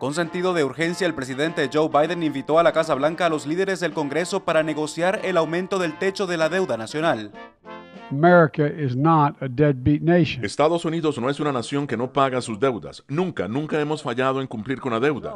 Con sentido de urgencia, el presidente Joe Biden invitó a la Casa Blanca a los líderes del Congreso para negociar el aumento del techo de la deuda nacional. Estados Unidos no es una nación que no paga sus deudas. Nunca, nunca hemos fallado en cumplir con la deuda.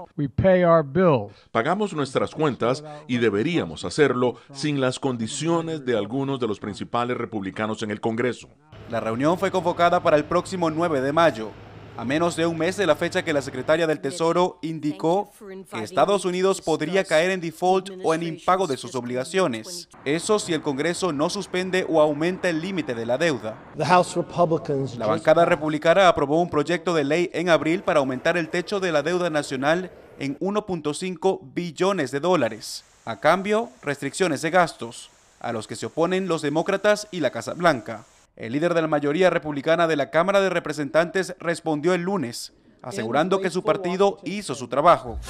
Pagamos nuestras cuentas y deberíamos hacerlo sin las condiciones de algunos de los principales republicanos en el Congreso. La reunión fue convocada para el próximo 9 de mayo a menos de un mes de la fecha que la secretaria del Tesoro indicó que Estados Unidos podría caer en default o en impago de sus obligaciones. Eso si el Congreso no suspende o aumenta el límite de la deuda. La bancada republicana aprobó un proyecto de ley en abril para aumentar el techo de la deuda nacional en 1.5 billones de dólares. A cambio, restricciones de gastos, a los que se oponen los demócratas y la Casa Blanca. El líder de la mayoría republicana de la Cámara de Representantes respondió el lunes, asegurando que su partido hizo su trabajo.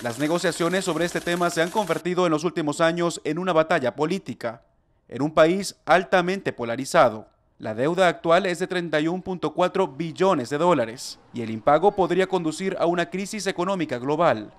Las negociaciones sobre este tema se han convertido en los últimos años en una batalla política, en un país altamente polarizado. La deuda actual es de 31.4 billones de dólares y el impago podría conducir a una crisis económica global.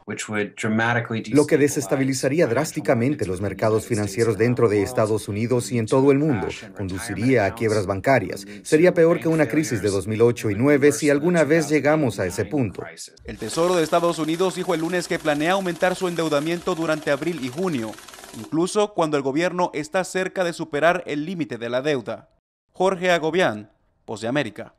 Lo que desestabilizaría drásticamente los mercados financieros dentro de Estados Unidos y en todo el mundo, conduciría a quiebras bancarias. Sería peor que una crisis de 2008 y 2009 si alguna vez llegamos a ese punto. El Tesoro de Estados Unidos dijo el lunes que planea aumentar su endeudamiento durante abril y junio, incluso cuando el gobierno está cerca de superar el límite de la deuda. Jorge Agobián, Voz de América.